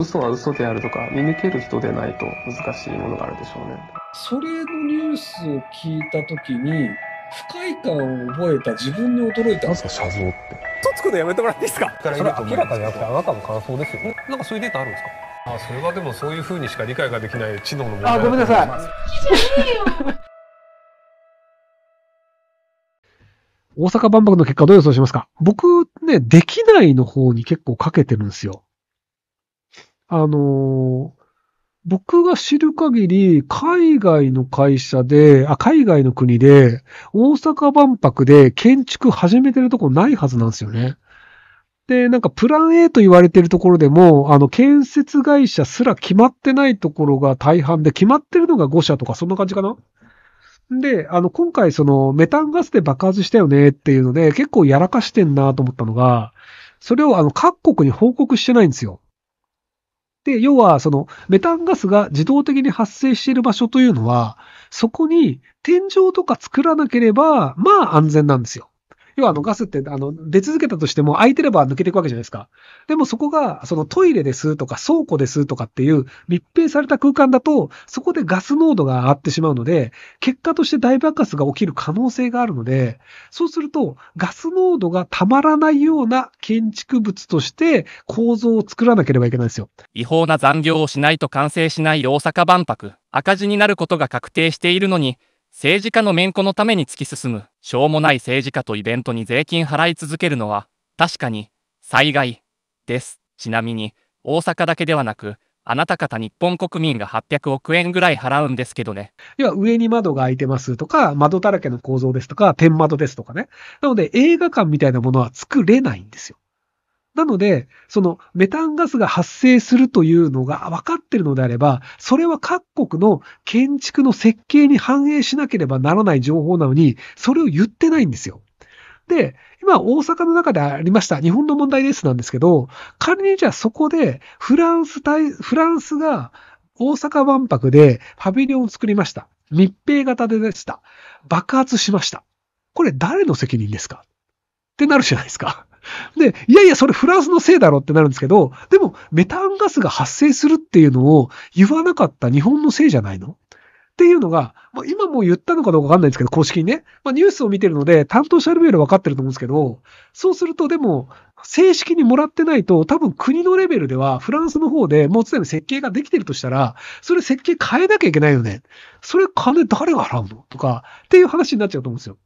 嘘は嘘であるとか見抜ける人でないと難しいものがあるでしょうね。それのニュースを聞いた時に不快感を覚えた自分に驚いた。なんすか写像って。とつくのやめてもらっていいですか。それ明らかじゃなくてあなたの感想ですよね。なんかそういうデータあるんですか。あそれはでもそういうふうにしか理解ができない知能の問題あごめんなさい。大阪万博の結果どう予想しますか僕ね、できないの方に結構かけてるんですよ。あのー、僕が知る限り、海外の会社で、あ、海外の国で、大阪万博で建築始めてるとこないはずなんですよね。で、なんかプラン A と言われてるところでも、あの、建設会社すら決まってないところが大半で、決まってるのが5社とか、そんな感じかなで、あの、今回その、メタンガスで爆発したよねっていうので、結構やらかしてんなと思ったのが、それをあの、各国に報告してないんですよ。で、要は、その、メタンガスが自動的に発生している場所というのは、そこに天井とか作らなければ、まあ安全なんですよ。要はあのガスってあの出続けたとしても空いてれば抜けていくわけじゃないですか。でもそこがそのトイレですとか倉庫ですとかっていう密閉された空間だと、そこでガス濃度が上がってしまうので、結果として大爆発が起きる可能性があるので、そうするとガス濃度がたまらないような建築物として構造を作らなければいけないんですよ。違法な残業をしないと完成しない大阪万博。赤字になることが確定しているのに、政治家の面子のために突き進む、しょうもない政治家とイベントに税金払い続けるのは、確かに、災害、です。ちなみに、大阪だけではなく、あなた方日本国民が800億円ぐらい払うんですけどね。要は上に窓が開いてますとか、窓だらけの構造ですとか、天窓ですとかね。なので映画館みたいなものは作れないんですよ。なので、そのメタンガスが発生するというのが分かってるのであれば、それは各国の建築の設計に反映しなければならない情報なのに、それを言ってないんですよ。で、今大阪の中でありました日本の問題ですなんですけど、仮にじゃあそこでフランス対、フランスが大阪万博でパビリオンを作りました。密閉型ででした。爆発しました。これ誰の責任ですかってなるじゃないですか。で、いやいや、それフランスのせいだろってなるんですけど、でも、メタンガスが発生するっていうのを言わなかった日本のせいじゃないのっていうのが、まあ、今もう言ったのかどうかわかんないんですけど、公式にね、まあ、ニュースを見てるので、担当者レベルわかってると思うんですけど、そうすると、でも、正式にもらってないと、多分国のレベルでは、フランスの方でもう常に設計ができてるとしたら、それ設計変えなきゃいけないよね。それ金誰が払うのとか、っていう話になっちゃうと思うんですよ。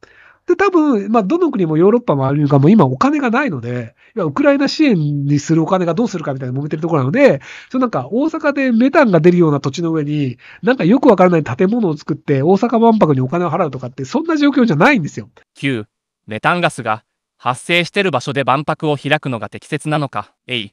で、多分、まあ、どの国もヨーロッパもあるリか、も今お金がないので、ウクライナ支援にするお金がどうするかみたいな揉めてるところなので、そのなんか大阪でメタンが出るような土地の上に、なんかよくわからない建物を作って大阪万博にお金を払うとかって、そんな状況じゃないんですよ。9、メタンガスが発生してる場所で万博を開くのが適切なのか。えい、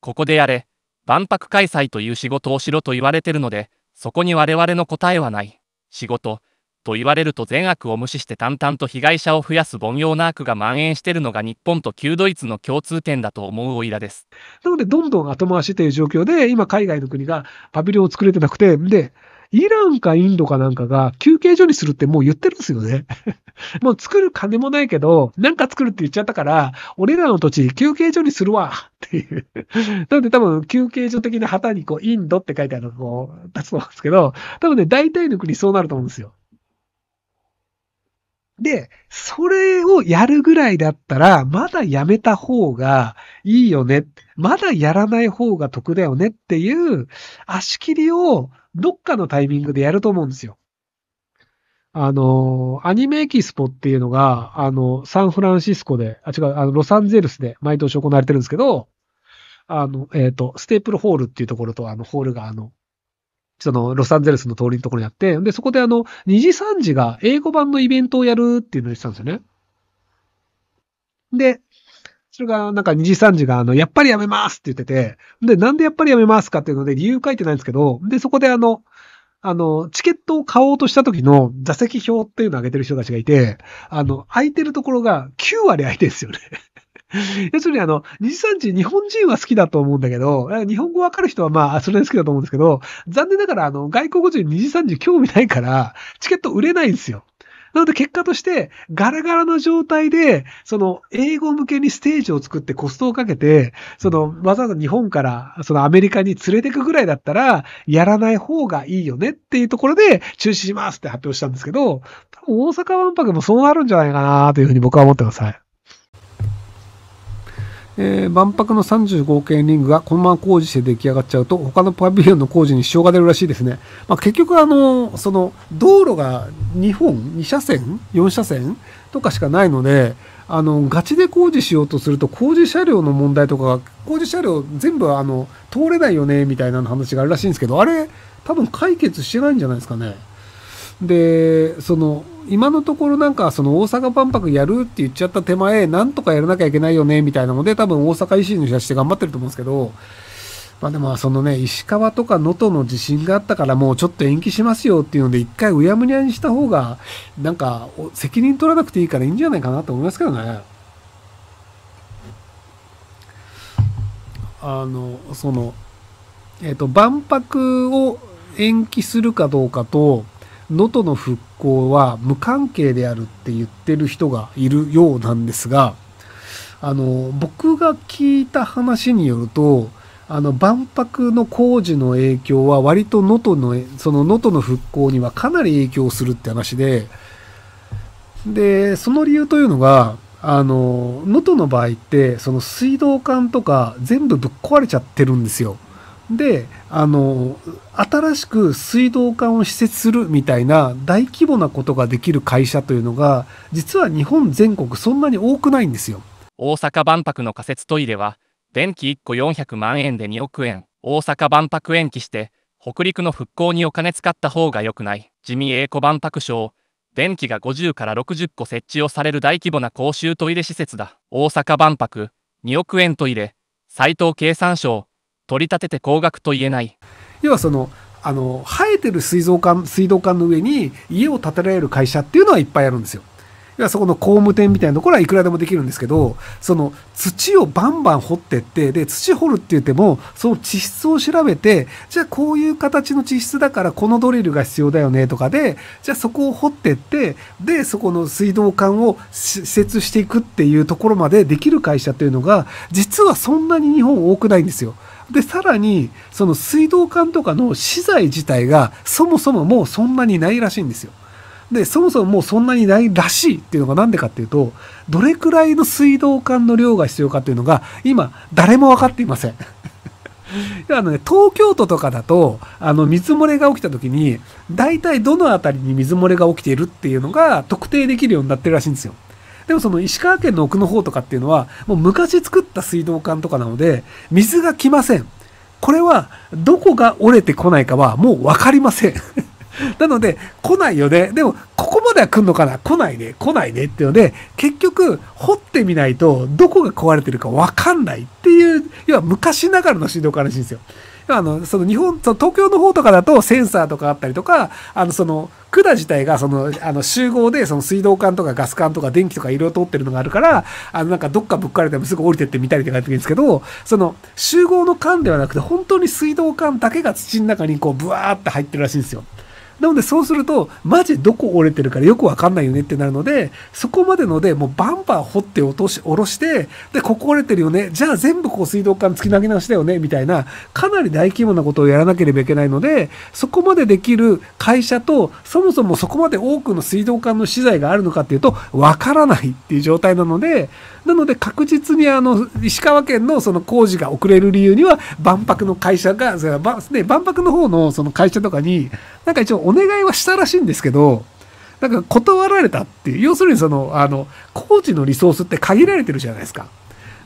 ここでやれ、万博開催という仕事をしろと言われてるので、そこに我々の答えはない。仕事、と言われると善悪を無視して淡々と被害者を増やす凡庸な悪が蔓延しているのが日本と旧ドイツの共通点だと思うおいらです。なので、どんどん後回しという状況で、今海外の国がパビリオンを作れてなくて、で、イランかインドかなんかが休憩所にするってもう言ってるんですよね。もう作る金もないけど、なんか作るって言っちゃったから、俺らの土地休憩所にするわっていう。なので多分休憩所的な旗にこうインドって書いてあるのう、立つと思うんですけど、多分ね、大体の国そうなると思うんですよ。で、それをやるぐらいだったら、まだやめた方がいいよね。まだやらない方が得だよねっていう足切りをどっかのタイミングでやると思うんですよ。あの、アニメエキスポっていうのが、あの、サンフランシスコで、あ、違う、あの、ロサンゼルスで毎年行われてるんですけど、あの、えっ、ー、と、ステープルホールっていうところと、あの、ホールが、あの、その、ロサンゼルスの通りのところにあって、で、そこであの、2時3時が英語版のイベントをやるっていうのっしたんですよね。で、それが、なんか2時3時が、あの、やっぱりやめますって言ってて、で、なんでやっぱりやめますかっていうので理由書いてないんですけど、で、そこであの、あの、チケットを買おうとした時の座席表っていうのを上げてる人たちがいて、あの、空いてるところが9割空いてるんですよね 要するにあの、二次三次日本人は好きだと思うんだけど、日本語わかる人はまあ、それ好きだと思うんですけど、残念ながらあの、外国人二次三次興味ないから、チケット売れないんですよ。なので結果として、ガラガラの状態で、その、英語向けにステージを作ってコストをかけて、その、わざわざ日本から、そのアメリカに連れてくぐらいだったら、やらない方がいいよねっていうところで、中止しますって発表したんですけど、多分大阪万博もそうなるんじゃないかなというふうに僕は思ってます。はい。えー、万博の35億円リングがこのまま工事して出来上がっちゃうと他のパビリオンの工事に支障が出るらしいですね、まあ、結局あのその道路が2本2車線4車線とかしかないのであのガチで工事しようとすると工事車両の問題とか工事車両全部あの通れないよねみたいな話があるらしいんですけどあれ多分解決してないんじゃないですかねでその今のところなんかその大阪万博やるって言っちゃった手前、なんとかやらなきゃいけないよね、みたいなので、多分大阪維新の人たちで頑張ってると思うんですけど、まあでもそのね、石川とか能登の地震があったからもうちょっと延期しますよっていうので、一回うやむやにした方が、なんか責任取らなくていいからいいんじゃないかなと思いますけどね。あの、その、えっ、と、万博を延期するかどうかと、能登の復興は無関係であるって言ってる人がいるようなんですが、あの、僕が聞いた話によると、あの、万博の工事の影響は割と能登の、その能登の復興にはかなり影響するって話で、で、その理由というのが、あの、能登の場合って、その水道管とか全部ぶっ壊れちゃってるんですよ。であの新しく水道管を施設するみたいな大規模なことができる会社というのが実は日本全国そんなに多くないんですよ大阪万博の仮設トイレは電気1個400万円で2億円大阪万博延期して北陸の復興にお金使った方が良くない地味栄子万博賞電気が50から60個設置をされる大規模な公衆トイレ施設だ大阪万博2億円トイレ斉藤経産省取り立てて高額と言えない。要はその、あの、生えてる水道管、水道管の上に家を建てられる会社っていうのはいっぱいあるんですよ。はそこの工務店みたいなところはいくらでもできるんですけどその土をバンバン掘ってってで土掘るって言ってもその地質を調べてじゃあこういう形の地質だからこのドリルが必要だよねとかでじゃあそこを掘ってってでそこの水道管を施設していくっていうところまでできる会社というのが実はそんなに日本多くないんですよ。で、さらに、その水道管とかの資材自体が、そもそももうそんなにないらしいんですよ。で、そもそももうそんなにないらしいっていうのがなんでかっていうと、どれくらいの水道管の量が必要かっていうのが、今、誰も分かっていません。あのね、東京都とかだと、あの、水漏れが起きた時に、大体どの辺りに水漏れが起きているっていうのが特定できるようになってるらしいんですよ。でもその石川県の奥の方とかっていうのは、もう昔作った水道管とかなので、水が来ません。これは、どこが折れてこないかはもう分かりません なので、来ないよね。でも、ここまでは来んのかな来ないね。来ないね。っていうので、結局、掘ってみないと、どこが壊れてるかわかんないっていう、要は昔ながらの振動家らしいんですよ。あの、その日本、その東京の方とかだとセンサーとかあったりとか、あの、その、管自体がその、あの、集合でその水道管とかガス管とか電気とか色々通ってるのがあるから、あの、なんかどっかぶっかれてもすぐ降りてってみたりとかやってるんですけど、その、集合の管ではなくて、本当に水道管だけが土の中にこう、ブワーって入ってるらしいんですよ。なのでそうすると、マジどこ折れてるからよくわかんないよねってなるので、そこまでので、もうバンパー掘って落とし、下ろして、で、ここ折れてるよね。じゃあ全部こう水道管突き投げ直しだよね、みたいな、かなり大規模なことをやらなければいけないので、そこまでできる会社と、そもそもそこまで多くの水道管の資材があるのかっていうと、わからないっていう状態なので、なので確実にあの、石川県のその工事が遅れる理由には、万博の会社が、万博の方のその会社とかに、なんか一応お願いはしたらしいんですけど、なんか断られたっていう、要するにその、あの、工事のリソースって限られてるじゃないですか。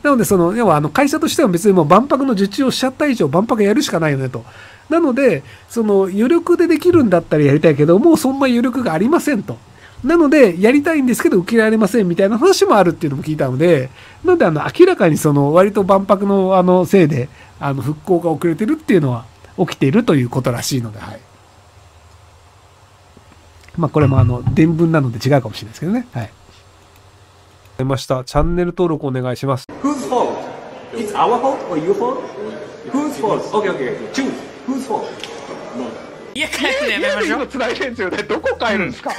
なので、その、要はあの会社としては別にもう万博の受注をしちゃった以上、万博やるしかないよねと。なので、その、余力でできるんだったらやりたいけど、もうそんな余力がありませんと。なので、やりたいんですけど受けられませんみたいな話もあるっていうのも聞いたので、なんであの、明らかにその、割と万博のあの、せいで、あの、復興が遅れてるっていうのは起きているということらしいので、はい。まあ、これもあの、伝聞なので違うかもしれないですけどね。はい。あ出ました。チャンネル登録お願いします。Whose fault? It's our fault or your fault? Whose fault? Okay, okay, okay. Choose. Whose fault? いや、帰ってやめましょう。家で今つ繋いでんですよね。どこ帰るんですか、